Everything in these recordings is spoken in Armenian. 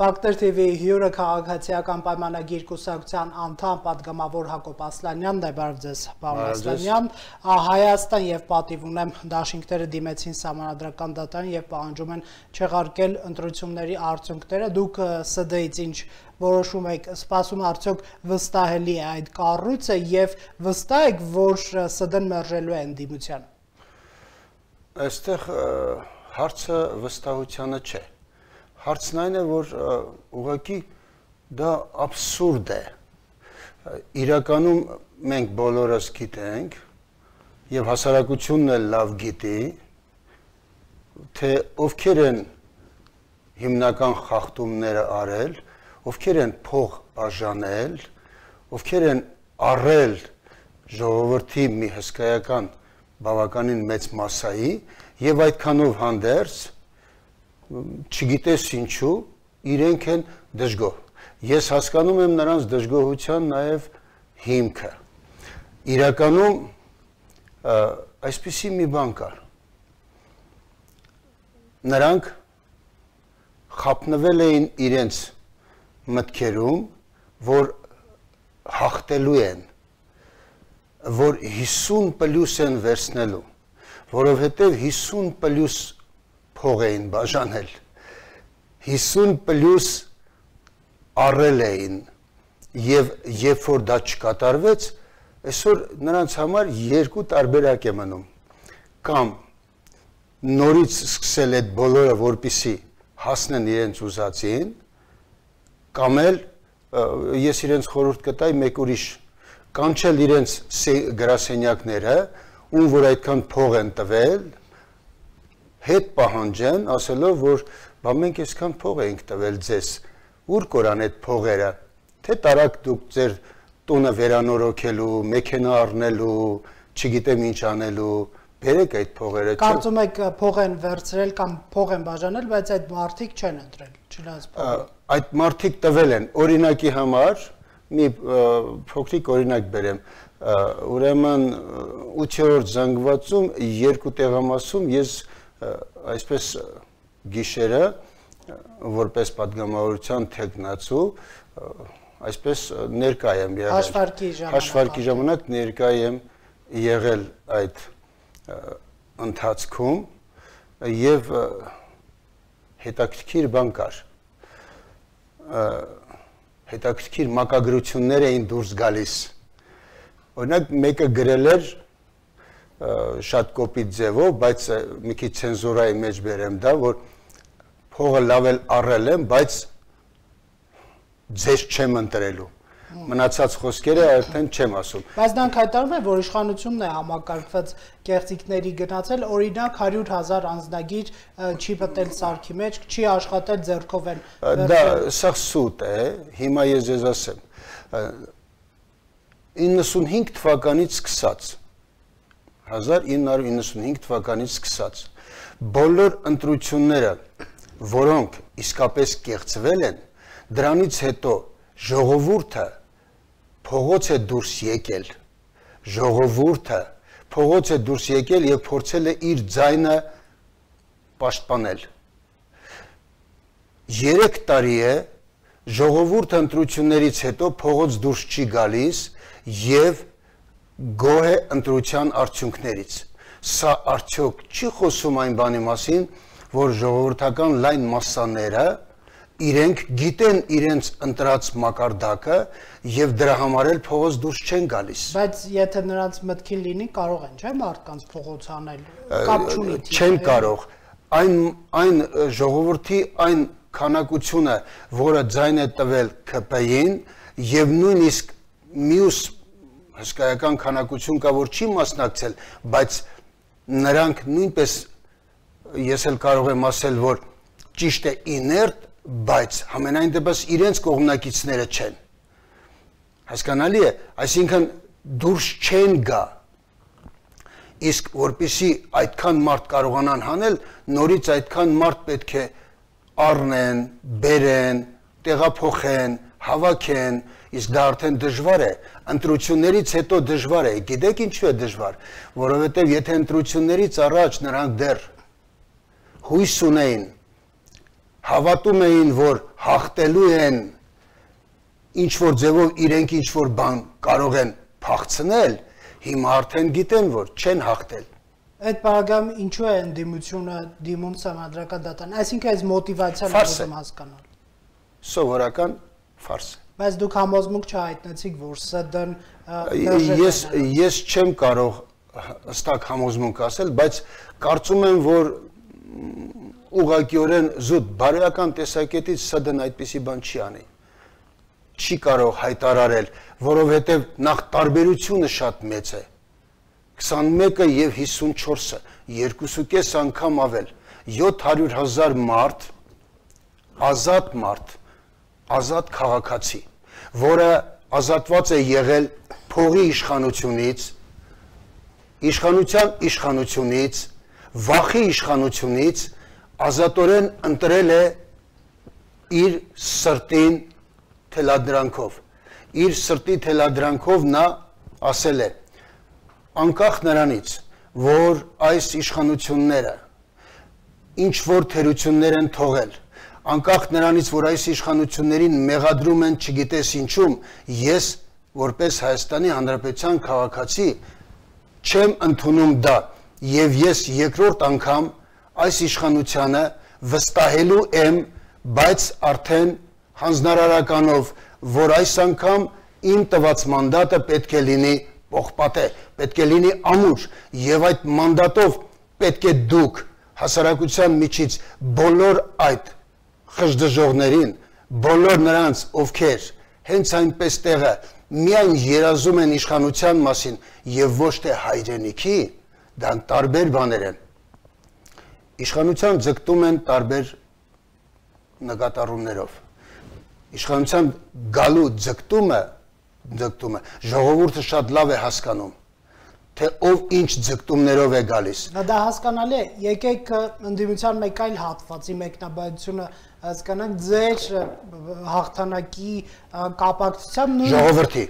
Ֆակտոր TV-ի հյուրը քաղաքացիական պայմանագիր կուսակցության անդամ падգամավոր Հակոբ Ասլանյանն է բարև ձեզ, պարոն Ասլանյան։ Հայաստան եւ պատիվ ունեմ դաշինքները դիմեցին համանդրական դատարան եւ պահանջում են չեղարկել ընտրությունների արդյունքները։ Դուք ՍԴ-ից ինչ որոշում եք, սպասում արդյոք վստահելի է այդ կառույցը եւ վստահ եք, որ ՍԴ-ն մերժելու է ընդդիմության։ Այստեղ հարցը վստահությունը չէ։ Ա, Հարցն այն է, որ ուղղակի դա абսուրդ է։ Իրականում մենք բոլորս գիտենք եւ հասարակությունն էլ լավ գիտի, թե ովքեր են հիմնական խախտումները արել, ովքեր են փող բաժանել, ովքեր են առել ժողովրդի մի հսկայական բավականին մեծ մասայի եւ այդքանով հանդերձ չգիտես ինչու իրենք են դժգոհ։ Ես հասկանում եմ նրանց դժգոհության նաև հիմքը։ Իրականում այսպիսի մի բան կար։ Նրանք խապնվել էին իրենց մտքերում, որ հաղթելու են, որ 50 պլյուս են վերցնելու, որովհետև 50 պլյուս փող էին բաժանել 50 պլյուս առել էին եւ երբ որ դա չկատարվեց այսօր նրանց համար երկու տարբերակ է մնում կամ նորից սկսել այդ բոլորը որպիսի հասնեն իրենց ուզածին կամ էլ ես իրենց խորհուրդ կտայի մեկ ուրիշ կանչել իրենց գրասենյակները ում որ այդքան փող են տվել հետ պահանջեն, ասելով, որ բա մենք այսքան փող ենք տվել ձեզ, ուր կորան այդ փողերը, թե տարակ դուք ձեր տունը վերանորոգելու, մեքենա առնելու, չգիտեմ ինչ անելու, բերեք այդ փողերը։ Կարծում եք փող են վերցրել կամ փող են բաժանել, բայց այդ մարդիկ չեն ընտրել, չնայած փողը։ Այդ մարդիկ տվել են օրինակի համար, մի փոքրիկ օրինակ բերեմ։ Ուրեմն 8-րդ զանգվածում երկու տեղամասում ես և, այսպես գիշերը որպես падգամավորության տեխնացու այսպես ներկայ եմ եղել հաշվարկի ժամանակ հաշվարկի ժամանակ ներկայ եմ եղել այդ ընթացքում եւ հետաքրքիր բան կար հետաքրքիր մակագրություններ էին դուրս գալիս օրինակ մեկը գրել էր շատ կոպիտ ձևով, բայց մի քիչ ցենզուրայի մեջ բերեմ դա, որ փողը լավ էլ առել եմ, բայց ձեզ չեմ ընտրելու։ Մնացած խոսքերը արդեն չեմ ասում։ Բայց դրանք հայտարարում են, որ իշխանությունն է համակարգված կեղծիքների գնացել, օրինակ 100.000 անձնագիր չի մտել սարքի մեջ, չի աշխատել ձեռքով են։ Դա սա սուտ է, հիմա ես ձեզ ասեմ։ 95 թվականից սկսած 1995 թվականից սկսած բոլոր ընտրությունները, որոնք իսկապես կեղծվել են, դրանից հետո ժողովուրդը փողոց է դուրս եկել, ժողովուրդը փողոց է դուրս եկել եւ փորձել է իր ձայնը պաշտպանել։ 3 տարի է ժողովուրդը ընտրություններից հետո փողոց դուրս չի գալիս եւ գոհ է ընտրության արդյունքներից։ Սա արդյոք չի խոսում այն բանի մասին, որ ժողովրդական լայն massaները իրենք գիտեն իրենց ընտրած մակարդակը եւ դրա համար էլ փողոց դուրս չեն գալիս։ Բայց եթե նրանց մտքին լինի, կարող են, չէ՞, մարդկանց փողոց անել։ Կապ չունի։ Չեն հա։ կարող։ Այն այն ժողովրդի այն քանակությունը, որը ձայն է տվել ԿՊ-ին եւ նույնիսկ մյուս հսկայական քանակություն կա, որ չի մասնակցել, բայց նրանք նույնպես ես էլ կարող եմ ասել, որ ճիշտ է իներտ, բայց ամենայն դեպս իրենց կողմնակիցները չեն։ Հասկանալի է, այսինքն դուրս չեն գա։ Իսկ որpիսի այդքան մարդ կարողանան հանել, նորից այդքան մարդ պետք է առնեն, բերեն, տեղափոխեն, հավաքեն, իսկ դա արդեն դժվար է, ընտրություններից հետո դժվար է։ Գիտեք ինչու է դժվար, որովհետև եթե ընտրություններից առաջ նրանք դեռ հույս ունեին, հավատում էին, որ հաղթելու են ինչ որ ձևով իրենք ինչ որ բան կարող են փախցնել, հիմա արդեն գիտեն, որ չեն հաղթել։ Այդ բաղամ ինչու է ընդդիմությունը դիմում համադրական դատան։ Այսինքն այս մոտիվացիան ուզում հասկանալ։ Սովորական ֆարս բայց դուք համոզմունք չհայտնեցիք, որ ՍԴ-ն Ես ես չեմ կարող հստակ համոզմունք ասել, բայց կարծում եմ, որ ուղղակիորեն զուտ բարոյական տեսակետից ՍԴ-ն այդպիսի բան չի անի չի կարող հայտարարել, որովհետև նախ տարբերությունը շատ մեծ է։ 21-ը եւ 54-ը 2.5 անգամ ավել 700.000 մարդ ազատ մարդ ազատ քաղաքացի որը ազատված է եղել փողի իշխանությունից, իշխանության իշխանությունից, վախի իշխանությունից ազատորեն ընտրել է իր սրտին թելադրանքով։ Իր սրտի թելադրանքով նա ասել է անկախ նրանից, որ այս իշխանությունները ինչ որ թերություններ են թողել անկախ նրանից, որ այս իշխանություններին մեղադրում են չգիտես ինչում, ես որպես Հայաստանի Հանրապետության քաղաքացի չեմ ընդունում դա եւ ես երկրորդ անգամ այս իշխանությանը վստահելու եմ, բայց արդեն հանձնարարականով, որ այս անգամ իմ տված մանդատը պետք է լինի պողպատե, պետք է լինի ամուր եւ այդ մանդատով պետք է դուք հասարակության միջից բոլոր այդ խժդժողներին, բոլոր նրանց, ովքեր հենց այնպես տեղը միայն երազում են իշխանության մասին եւ ոչ թե հայրենիքի, դա տարբեր բաներ են։ Իշխանության ձգտում են տարբեր նկատառումներով։ Իշխանության գալու ձգտումը ձգտումը ժողովուրդը շատ լավ է հասկանում թե ով ինչ ձգտումներով է գալիս։ Դա հասկանալի է։ Եկեք ընդդիմության մեկ այլ հատվածի մեկնաբանությունը հասկանանք ձեր հաղթանակի կապակցությամբ նույն ժողովրդի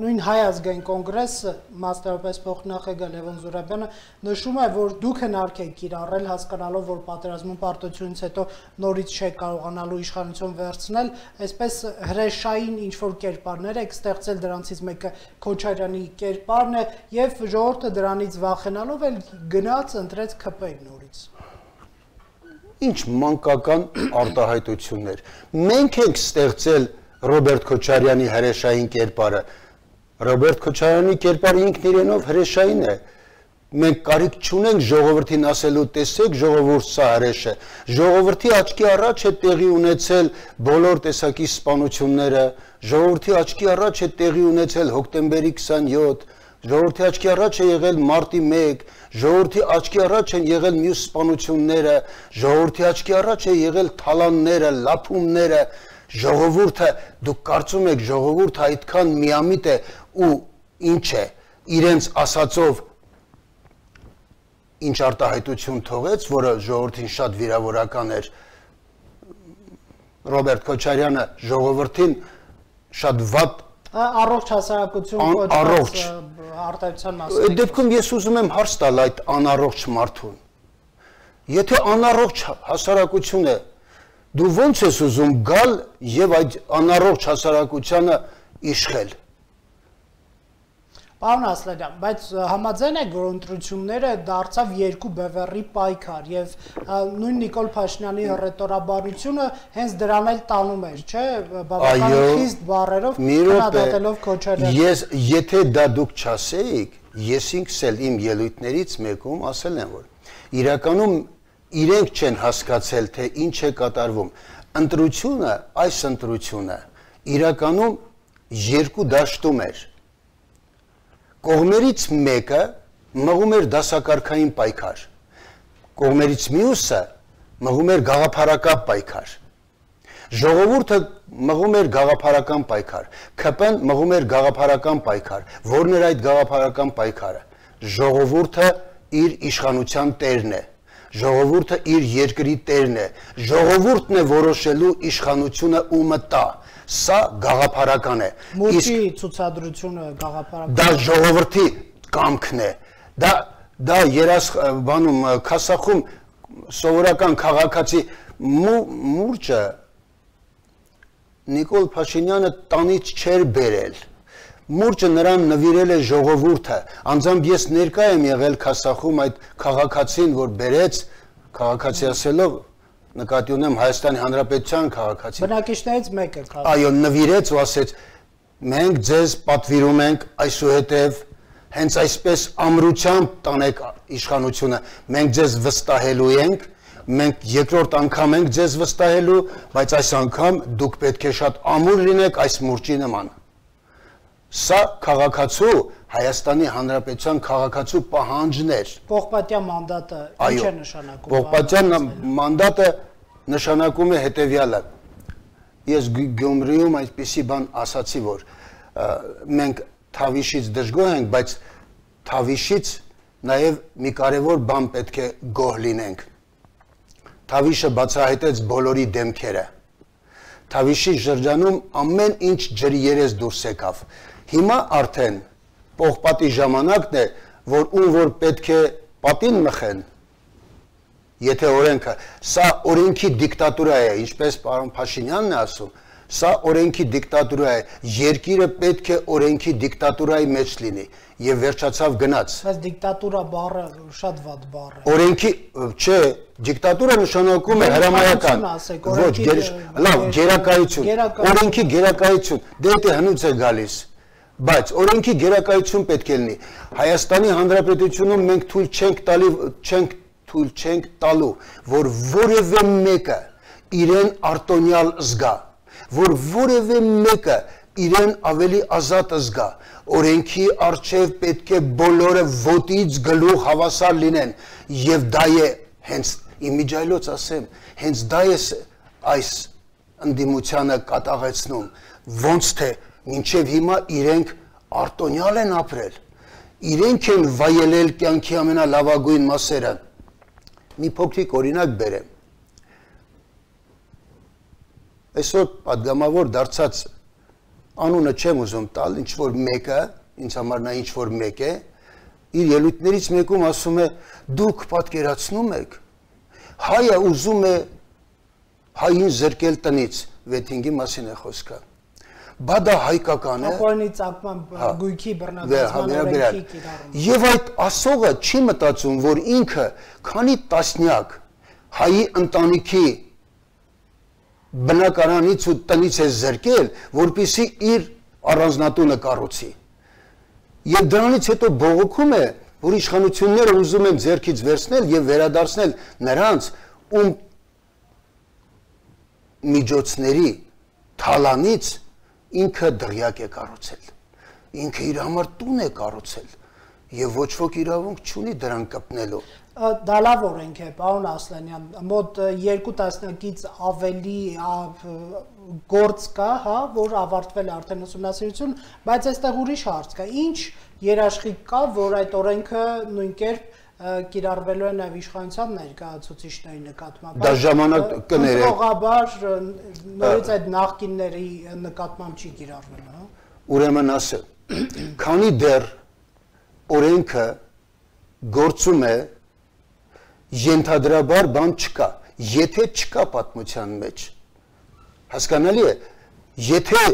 նույն հայ ազգային կոնգրեսը մասնավորապես փոխնախագահ Լևոն Զուրաբյանը նշում է, որ դուք հնարք եք կիրառել հասկանալով, որ պատերազմում պարտությունից հետո նորից չեք կարողանալու իշխանություն վերցնել, այսպես հրեշային ինչ որ կերպարներ եք ստեղծել, դրանցից մեկը Քոչարյանի կերպարն է, եւ ժողովուրդը դրանից վախենալով էլ գնաց, ընտրեց ԿՊ-ին նորից ինչ մանկական արտահայտություններ։ Մենք ենք ստեղծել Ռոբերտ Քոչարյանի հրեշային կերպարը։ Ռոբերտ Քոչարյանի կերպարը ինքն իրենով հրեշային է։ Մենք կարիք չունենք ժողովրդին ասելու տեսեք ժողովուրդ սա հրեշ է։ Ժողովրդի աչքի առաջ է տեղի ունեցել բոլոր տեսակի սպանությունները, ժողովրդի աչքի առաջ է տեղի ունեցել հոկտեմբերի 27, ժողովրդի աչքի առաջ է եղել մարտի 1, ժողովրդի աչքի առաջ են եղել մյուս սպանությունները, ժողովրդի աչքի առաջ է եղել թալանները, լափումները, ժողովուրդը, դուք կարծում եք ժողովուրդը այդքան միամիտ է ու ինչ է, իրենց ասածով ինչ արտահայտություն թողեց, որը ժողովրդին շատ վիրավորական էր, Ռոբերտ Քոչարյանը ժողովրդին շատ վատ առողջ հասարակություն կոչված արտադրության մասին։ Այդ դեպքում ես ուզում եմ հարց տալ այդ անառողջ մարդուն։ Եթե անառողջ հասարակություն է, դու ո՞նց ես ուզում գալ եւ այդ անառողջ հասարակությանը իշխել։ Պարոն Ասլանյան, բայց համաձայն է գրոնտրությունները դարձավ երկու բևեռի պայքար եւ նույն Նիկոլ Փաշինյանի ռետորաբարությունը հենց դրան էլ տանում էր, չէ՞, բավական խիստ բարերով հնադատելով քոչերը։ Ես եթե դա դուք չասեիք, ես ինքս էլ իմ ելույթներից մեկում ասել եմ, որ իրականում իրենք չեն հասկացել, թե ինչ է կատարվում։ Ընտրությունը, այս ընտրությունը իրականում երկու դաշտում էր կողմերից մեկը մղում էր դասակարգային պայքար, կողմերից մյուսը մղում էր գաղափարական պայքար։ Ժողովուրդը մղում էր գաղափարական պայքար, ԿՊ-ն մղում էր գաղափարական պայքար։ Որն էր այդ գաղափարական պայքարը։ Ժողովուրդը իր իշխանության տերն է։ Ժողովուրդը իր երկրի տերն է։ Ժողովուրդն է որոշելու իշխանությունը ումը տա։ ու սա գաղափարական է։ Մուտի ցուցադրությունը գաղափարական։ Դա ժողովրդի կամքն է։ Դա դա երաս բանում քասախում սովորական քաղաքացի մուրճը Նիկոլ Փաշինյանը տանից չէր բերել։ Մուրճը նրան նվիրել է ժողովուրդը։ Անձամբ ես ներկա եմ եղել Քասախում այդ քաղաքացին, որ բերեց քաղաքացի ասելով նկատի ունեմ Հայաստանի Հանրապետության քաղաքացի։ Բնակիչներից մեկը քաղաք։ Այո, նվիրեց ու ասեց. «Մենք ձեզ պատվիրում ենք այսուհետև հենց այսպես ամրությամբ տանեք իշխանությունը։ Մենք ձեզ վստահելու ենք, մենք երկրորդ անգամ ենք ձեզ վստահելու, բայց այս անգամ դուք պետք է շատ ամուր լինեք այս մուրճի նման»։ Սա քաղաքացու Հայաստանի Հանրապետության քաղաքացու պահանջներ։ Պողպատյա մանդատը ինչ է նշանակում։ Պողպատյան մանդատը նշանակում է հետևյալը։ Ես Գյումրիում այսպիսի բան ասացի, որ մենք Թավիշից դժգոհ ենք, բայց Թավիշից նաև մի կարևոր բան պետք է գոհ լինենք։ Թավիշը բացահայտեց բոլորի դեմքերը։ Թավիշի շրջանում ամեն ինչ ջրի երես դուրս եկավ։ Հիմա արդեն պողպատի ժամանակն է, որ ում որ պետք է պատին մխեն, եթե օրենքը, սա օրենքի դիկտատուրա է, ինչպես պարոն Փաշինյանն է ասում, սա օրենքի դիկտատուրա է, երկիրը պետք է օրենքի դիկտատուրայի մեջ լինի եւ վերջացավ գնաց։ Բայց դիկտատուրա բառը շատ ված բառ է։ Օրենքի, չէ, դիկտատուրա նշանակում է հրամայական։ Ոչ, լավ, գերակայություն։ Օրենքի գերակայություն։ Դե դա հնուց է գալիս բայց օրենքի գերակայություն պետք է լինի։ Հայաստանի Հանրապետությունում մենք թույլ չենք տալի չենք թույլ չենք տալու, որ որևէ մեկը իրեն արտոնյալ զգա, որ որևէ մեկը իրեն ավելի ազատ զգա։ Օրենքի արժև պետք է բոլորը ոտից գլուխ հավասար լինեն, եւ դա է հենց իմիջայլոց ասեմ, հենց դա է այս ընդդիմությանը կատաղեցնում, ոնց թե մինչև հիմա իրենք արտոնյալ են ապրել, իրենք են վայելել կյանքի ամենալավագույն մասերը։ Մի փոքրիկ օրինակ բերեմ։ Այսօր падգամավոր դարձած անունը չեմ ուզում տալ, ինչ որ մեկը, ինձ համար նա ինչ որ մեկ է, իր ելույթներից մեկում ասում է դուք պատկերացնում եք հայը ուզում է հային զրկել տնից վեթինգի մասին է խոսքը բա դա հայկական է։ Կոկորնի ծապման հա, գույքի դե, բռնադասման օրենքի կիրառում։ Եվ այդ ասողը չի մտածում, որ ինքը քանի տասնյակ հայի ընտանիքի բնակարանից ու տնից է զրկել, որpիսի իր առանձնատունը կառուցի։ Եվ դրանից հետո բողոքում է, որ իշխանությունները ուզում են ձերքից վերցնել եւ վերադարձնել նրանց, ում միջոցների թալանից ինքը դրյակ է կառուցել։ Ինքը իր համար տուն է կառուցել եւ ոչ ոք իրավունք չունի դրան կպնելու։ Դա լավ օրենք է, պարոն Ասլանյան, մոտ 2 տասնյակից ավելի գործ կա, հա, որ ավարտվել արդեն ուսումնասիրություն, բայց այստեղ ուրիշ հարց կա։ Ինչ երաշխիք կա, որ այդ օրենքը նույն կերպ կիրառվելու է նաև իշխանության ներկայացուցիչների նկատմամբ։ Դա ժամանակ կներեք։ Ուղղաբար նորից այդ նախկինների նկատմամբ չի կիրառվելու, հա։ Ուրեմն ասա, քանի դեռ օրենքը գործում է ենթադրաբար բան չկա, եթե չկա պատմության մեջ։ Հասկանալի է, եթե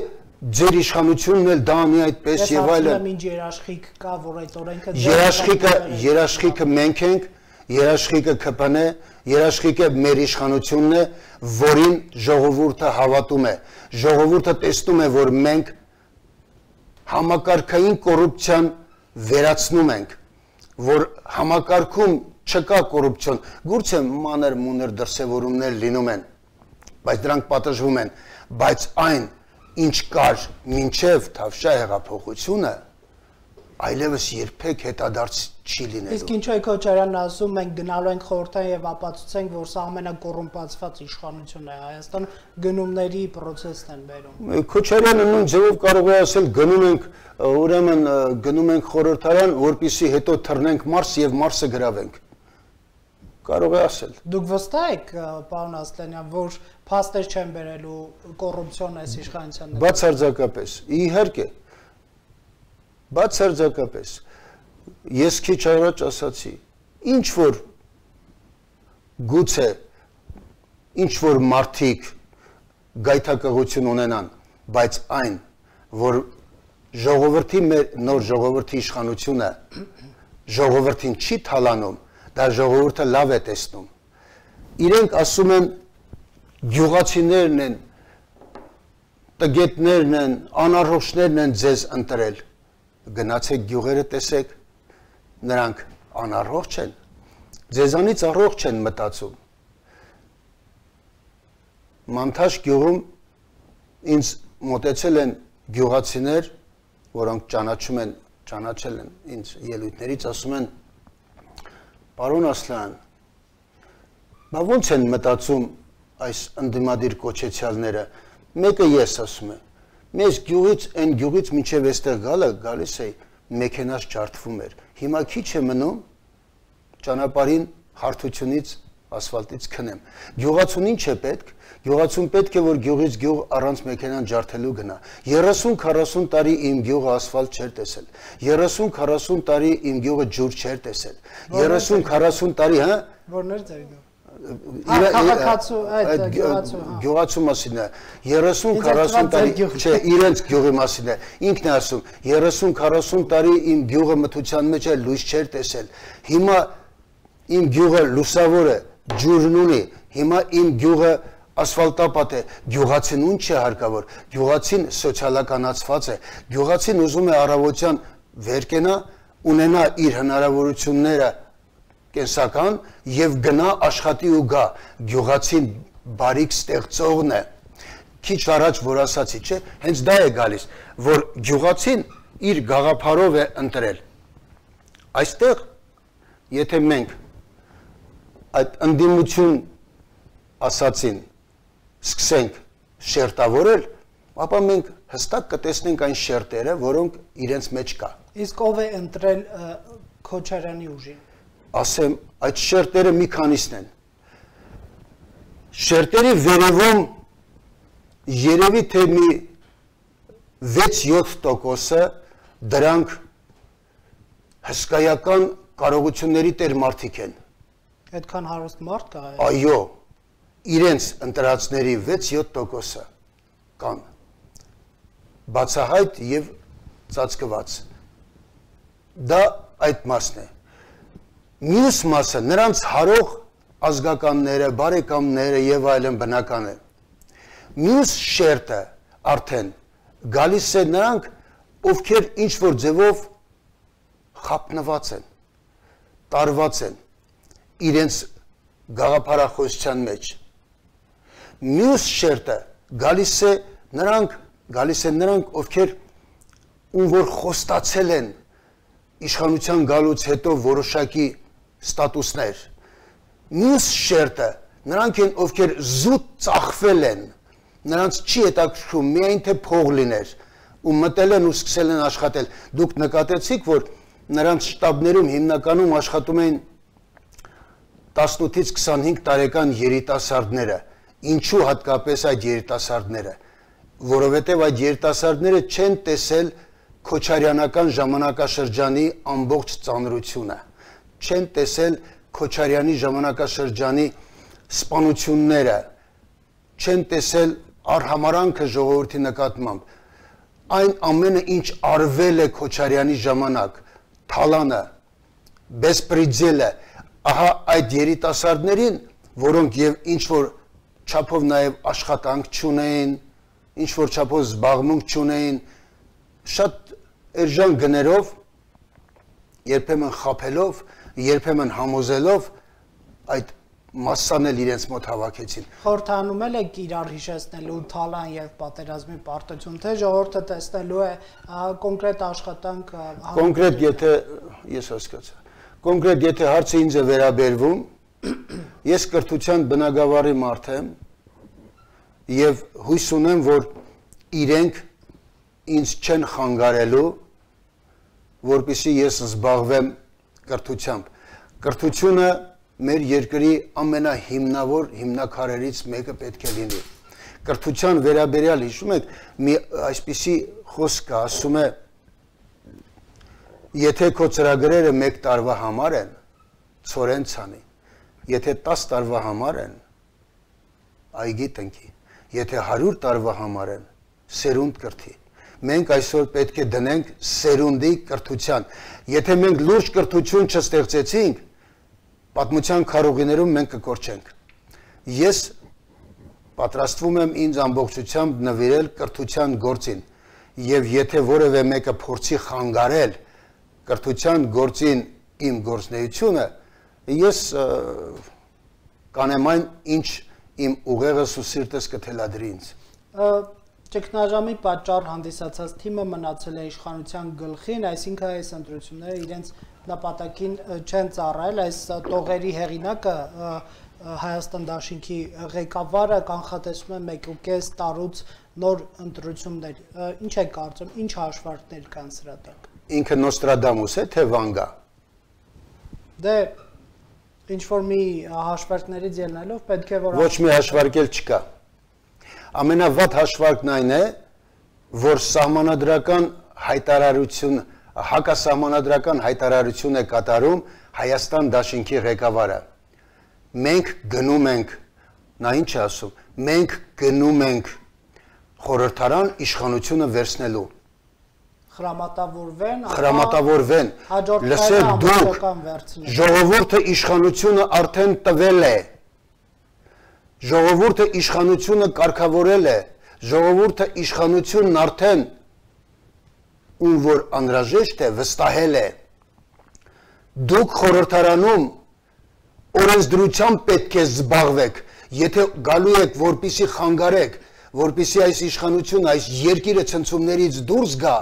ձեր իշխանությունն էլ դա անի այդպես եւ այլն։ Ես ասում եմ ինչ երաշխիք կա, որ այդ օրենքը Երաշխիքը երաշխիքը մենք ենք, երաշխիքը ԿՊՆ-ը, երաշխիքը մեր իշխանությունն է, որին ժողովուրդը հավատում է։ Ժողովուրդը տեսնում է, որ մենք համակարգային կոռուպցիան վերացնում ենք, որ համակարգում չկա կոռուպցիոն։ Գուցե մանր մուներ դրսևորումներ լինում են, բայց դրանք պատժվում են, բայց այն ինչ կար մինչև Թավշյա հեղափոխությունը, այլևս երբեք հետադարձ չի լինելու։ Իսկ ինչու է Քոչարյանն ասում, մենք գնալու ենք խորհրդան եւ ապացուցենք, որ սա ամենակոռումպացված իշխանությունն է Հայաստան գնումների process-ն են բերում։ Քոչարյանը նույն ձևով կարող է ասել, գնում ենք, ուրեմն գնում ենք խորհրդարան, որpիսի հետո թռնենք Մարս եւ Մարսը գրավենք կարող է ասել։ Դուք վստահ եք, պարոն Ասլանյան, որ փաստեր չեն բերելու կոռուպցիոն այս իշխանության նկատմամբ։ Բացարձակապես, իհարկե։ Բացարձակապես։ Ես քիչ առաջ ասացի, ինչ որ գուցե ինչ որ մարդիկ գայթակղություն ունենան, բայց այն, որ ժողովրդի մեր նոր ժողովրդի իշխանությունը ժողովրդին չի թալանում, դա ժողովուրդը լավ է տեսնում։ Իրենք ասում են գյուղացիներն են, տգետներն են, անարոշներն են ձեզ ընտրել։ Գնացեք գյուղերը տեսեք, նրանք անարոշ են, ձեզանից առողջ են մտածում։ Մանթաշ գյուղում ինձ մտեցել են գյուղացիներ, որոնք ճանաչում են, ճանաչել են ինձ ելույթներից, ասում են Պարոն Ասլան, բա ո՞նց են մտածում այս ընդդիմադիր կոչեցյալները, մեկը ես ասում եմ։ Մեզ գյուղից, այն գյուղից մինչև այստեղ գալը գալիս էի մեքենաս չարթվում էր։ Հիմա քիչ է մնում ճանապարհին հարթությունից ասֆալտից քնեմ։ Գյուղացուն ինչ է պետք։ Գյուղացուն պետք է որ գյուղից գյուղ առանց մեքենան ջարդելու գնա։ 30-40 տարի իմ գյուղը ասֆալտ չէր տեսել։ 30-40 տարի իմ գյուղը ջուր չէր տեսել։ 30-40 տարի, հա։ Որներ ձայնով քաղաքացու այդ գյուղացու հա։ գյուղացու մասին է 30-40 տարի չէ իրենց գյուղի մասին է ինքն է ասում 30-40 տարի իմ գյուղը մթության մեջ է լույս չէր տեսել հիմա իմ գյուղը լուսավոր է ջուրն ունի հիմա իմ գյուղը ասֆալտապատ է, գյուղացին ուն չէ հարկավոր, գյուղացին սոցիալականացված է, գյուղացին ուզում է առավոտյան վեր կենա, ունենա իր հնարավորությունները կենսական եւ գնա աշխատի ու գա գյուղացին բարիք ստեղծողն է քիչ առաջ որ ասացի չէ հենց դա է գալիս որ գյուղացին իր գաղափարով է ընտրել այստեղ եթե մենք այդ ընդդիմություն ասացին սկսենք շերտավորել ապա մենք հստակ կտեսնենք այն շերտերը որոնք իրենց մեջ կա իսկ ով է ընտրել քոչարյանի ուժին ասեմ, այդ շերտերը մի քանիսն են։ Շերտերի վերևում երևի թե մի 6-7%-ը դրանք հսկայական կարողությունների տեր մարդիկ են։ Այդքան հարուստ մարդ կա։ Այո, իրենց ընտրածների 6-7%-ը կան բացահայտ եւ ծածկված։ Դա այդ մասն է։ Մյուս մասը նրանց հարող ազգականները, բարեկամները եւ այլն բնական է։ Մյուս շերտը արդեն գալիս է նրանք, ովքեր ինչ որ ձևով խապնված են, տարված են իրենց գաղափարախոսության մեջ։ Մյուս շերտը գալիս է նրանք, գալիս են նրանք, ովքեր ում որ խոստացել են իշխանության գալուց հետո որոշակի ստատուսներ։ Մյուս շերտը նրանք են, ովքեր զուտ ծախվել են, նրանց չի հետաքրքրում միայն թե փող լիներ ու մտել են ու սկսել են աշխատել։ Դուք նկատեցիք, որ նրանց շտաբներում հիմնականում աշխատում էին 18-ից 25 տարեկան երիտասարդները։ Ինչու հատկապես այդ երիտասարդները, որովհետև այդ երիտասարդները չեն տեսել Քոչարյանական ժամանակաշրջանի ամբողջ ծանրությունը չեն տեսել Քոչարյանի ժամանակաշրջանի սպանությունները, չեն տեսել արհամարանքը ժողովրդի նկատմամբ։ Այն ամենը, ինչ արվել է Քոչարյանի ժամանակ, թալանը, բեսպրիձելը, ահա այդ երիտասարդներին, որոնք եւ ինչ որ չափով նաև աշխատանք չունեին, ինչ որ չափով զբաղմունք չունեին, շատ էժան գներով երբեմն խափելով երբեմն համոզելով այդ մասսան էլ իրենց մոտ հավաքեցին։ Խորհրդանում էլ եք իրար հիշեցնելու թալան եւ պատերազմի պարտություն, թե ժողովուրդը տեսնելու է կոնկրետ աշխատանք։ հա- Կոնկրետ եթե ես հասկացա։ Կոնկրետ եթե հարցը ինձ է վերաբերվում, ես կրթության բնագավառի մարդ եմ եւ հույս ունեմ, որ իրենք ինձ չեն խանգարելու, որpիսի ես զբաղվեմ կրթությամբ։ Կրթությունը մեր երկրի ամենահիմնավոր հիմնակարերից մեկը պետք է լինի։ Կրթության վերաբերյալ հիշում եք, մի այսպիսի խոսք ասում է եթե քո ծրագրերը 1 տարվա համար են, ծորեն ցանի։ Եթե 10 տարվա համար են, այգի տնքի։ Եթե 100 տարվա համար են, սերունդ կրթի մենք այսօր պետք է դնենք սերունդի կրթության։ Եթե մենք լուրջ կրթություն չստեղծեցինք, պատմության քարողիներում մենք կկորչենք։ Ես պատրաստվում եմ ինձ ամբողջությամբ նվիրել կրթության գործին, եւ եթե որևէ մեկը փորձի խանգարել կրթության գործին իմ գործնեությունը, ես կանեմ այն, ինչ իմ ուղեղս ու սիրտս կթելադրի ինձ։ Ա Ճգնաժամի պատճառ հանդիսացած թիմը մնացել է իշխանության գլխին, այսինքն այս ընտրությունները իրենց նպատակին չեն ծառայել, այս տողերի հեղինակը Հայաստան Դաշինքի ղեկավարը կանխատեսում է 1.5 տարուց նոր ընտրություններ։ Ինչ է կարծում, ինչ հաշվարկներ կան սրա տակ։ Ինքը Նոստրադամուս է, թե Վանգա։ Դե ինչ որ մի հաշվարկներից ելնելով պետք է որ ոչ մի հաշվարկել չկա։ Ա, ամենավատ հաշվարկն այն է, որ սահմանադրական հայտարարություն, հակասահմանադրական հայտարարություն է կատարում Հայաստան դաշինքի ղեկավարը։ Մենք գնում ենք, նա ինչ է ասում, մենք գնում ենք խորհրդարան իշխանությունը վերցնելու հրամատավորվեն, հրամատավորվեն, լսեք դուք, ժողովուրդը իշխանությունը արդեն տվել է, Ժողովուրդը իշխանությունը կարգավորել է, ժողովուրդը իշխանությունն արդեն ում որ անհրաժեշտ է վստահել է։ Դուք խորհրդարանում օրենսդրությամբ պետք է զբաղվեք, եթե գալու եք, որպիսի խանգարեք, որպիսի այս իշխանությունը, այս երկիրը ցնցումներից դուրս գա,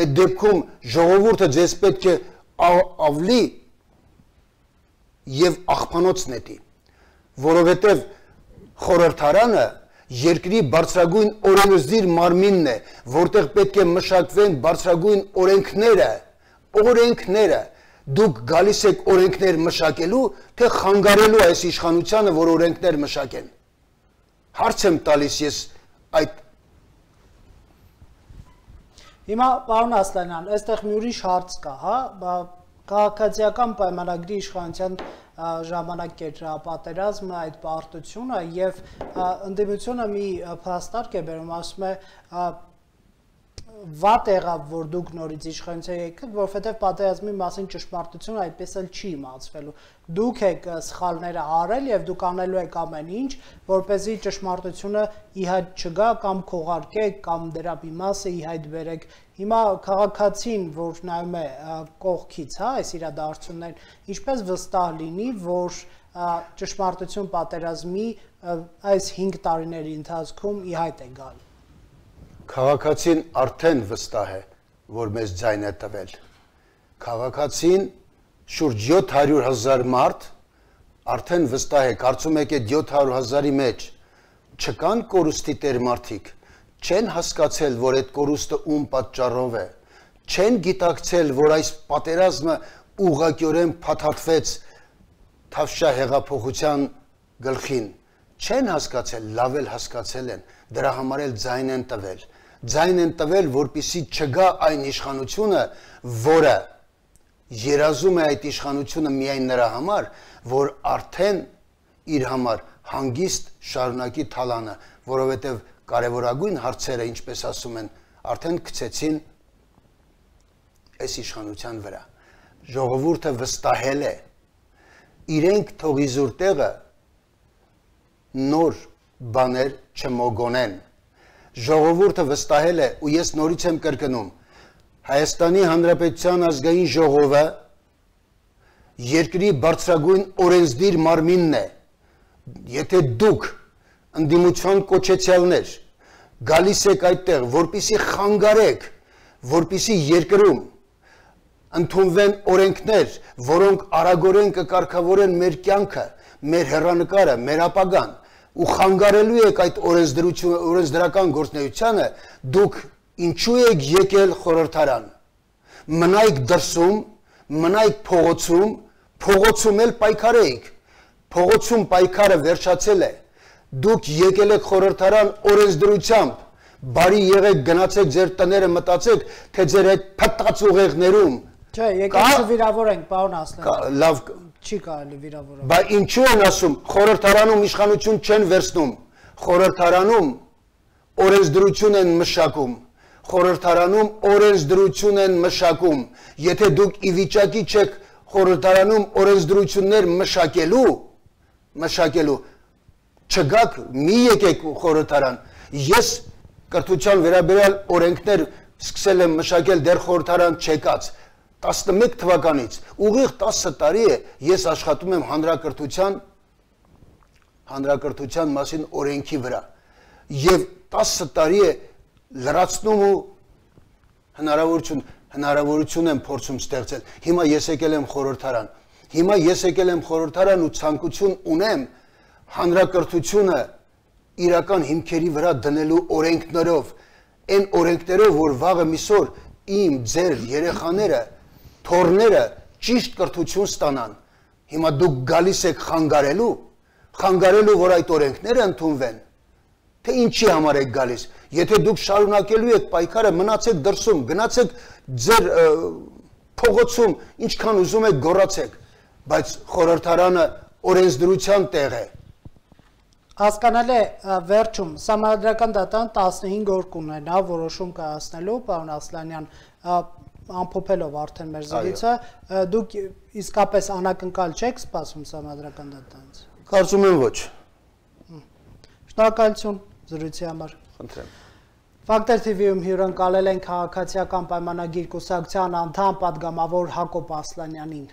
այդ դեպքում ժողովուրդը ձեզ պետք է ավելի եւ աղբանոց նետի, որովհետեւ խորհրդարանը երկրի բարձրագույն օրենսդիր մարմինն է, որտեղ պետք է մշակվեն բարձրագույն օրենքները, օրենքները։ Դուք գալիս եք օրենքներ մշակելու, թե խանգարելու այս իշխանությանը, որ օրենքներ մշակեն։ Հարց եմ տալիս ես այդ Հիմա պարոն Ասլանյան, այստեղ մի ուրիշ հարց կա, հա, քաղաքացիական պայմանագրի իշխանության ժամանակ կերպապատերազմը, այդ պարտությունը եւ ընդդիմությունը մի փաստարկ է բերում, ասում է վատ եղավ, որ դուք նորից իշխանության եկեք, որովհետև պատերազմի մասին ճշմարտությունը այդպես էլ չի իմացվելու։ Դուք եք սխալները արել եւ դուք անելու եք ամեն ինչ, որ เป զի ճշմարտությունը իհայտ չգա կամ քողարկեք կամ դրա մի մասը իհայտ վերեք։ Հիմա քաղաքացին, որ նայում է կողքից, հա, այս իրադարձություններ, ինչպես վստահ լինի, որ ճշմարտություն պատերազմի այս 5 տարիների ընթացքում իհայտ է գալու։ Քաղաքացին արդեն վստահ է, որ մեզ ձայն է տվել։ Քաղաքացին շուրջ 700.000 մարդ արդեն վստահ է, կարծում եք այդ 700.000-ի մեջ չկան կորուստի տեր մարդիկ, չեն հասկացել, որ այդ կորուստը ում պատճառով է, չեն գիտակցել, որ այս պատերազմը ուղղակիորեն փաթաթվեց Թավշյա հեղափոխության գլխին, չեն հասկացել, լավ էլ հասկացել են, դրա համար էլ ձայն են տվել ձայն են տվել, որpիսի չգա այն իշխանությունը, որը երազում է այդ իշխանությունը միայն նրա համար, որ արդեն իր համար հանգիստ շարունակի թալանը, որովհետև կարևորագույն հարցերը, ինչպես ասում են, արդեն գցեցին այս իշխանության վրա։ Ժողովուրդը վստահել է իրենք թողի զուրտեղը նոր բաներ չմոգոնեն ժողովուրդը վստահել է ու ես նորից եմ կրկնում Հայաստանի Հանրապետության ազգային ժողովը երկրի բարձրագույն օրենսդիր մարմինն է եթե դուք ընդդիմության կոչեցյալներ գալիս եք այդտեղ որպիսի խանգարեք որպիսի երկրում ընդունվեն օրենքներ որոնք արագորեն կկարգավորեն մեր կյանքը մեր հերանեկարը մեր ապագան ու խանգարելու եք այդ օրենսդրություն օրենսդրական գործնեությանը, դուք ինչու եք եկել խորհրդարան։ Մնայք դրսում, մնայք փողոցում, փողոցում էլ պայքարեիք։ Փողոցում պայքարը վերջացել է։ Դուք եկել եք խորհրդարան օրենսդրությամբ։ Բարի եղեք, գնացեք ձեր տները, մտածեք, թե ձեր այդ փտած ուղեղներում Չէ, եկեք վիրավոր ենք, պարոն Ասլան։ Լավ, Չի կարելի վիրավորել։ Բա ինչու են ասում, խորհրդարանում իշխանություն չեն վերցնում։ Խորհրդարանում օրենսդրություն են մշակում։ Խորհրդարանում օրենսդրություն են մշակում։ Եթե դուք ի վիճակի չեք խորհրդարանում օրենսդրություններ մշակելու, մշակելու չգաք, մի եկեք խորհրդարան։ Ես կրթության վերաբերյալ օրենքներ սկսել եմ մշակել դեռ խորհրդարան չեկած 11 թվականից ուղիղ 10 տարի է ես աշխատում եմ հանրակրթության հանրակրթության մասին օրենքի վրա եւ 10 տարի է լրացնում ու հնարավորություն հնարավորություն եմ փորձում ստեղծել հիմա ես եկել եմ խորհրդարան հիմա ես եկել եմ խորհրդարան ու ցանկություն ունեմ հանրակրթությունը իրական հիմքերի վրա դնելու օրենքներով այն օրենքներով որ վաղը միսօր իմ ձեր երեխաները թորները ճիշտ կրթություն ստանան։ Հիմա դուք գալիս եք խանգարելու, խանգարելու, որ այդ օրենքները ընդունվեն։ Թե ինչի համար եք գալիս։ Եթե դուք շարունակելու եք պայքարը, մնացեք դրսում, գնացեք ձեր փողոցում, ինչքան ուզում եք գոռացեք, բայց խորհրդարանը օրենսդրության տեղ է։ Հասկանալի է վերջում համանդրական դատան 15 օր կունենա որոշում կայացնելու պարոն Ասլանյան ամփոփելով արդեն մեր զրույցը, դուք իսկապես անակնկալ չեք սպասում համադրական դատանից։ Կարծում եմ ոչ։ Շնորհակալություն զրույցի համար։ Խնդրեմ։ Ֆակտոր TV-ում հյուրընկալել են քաղաքացիական պայմանագիր կուսակցության անդամ падգամավոր Հակոբ Ասլանյանին։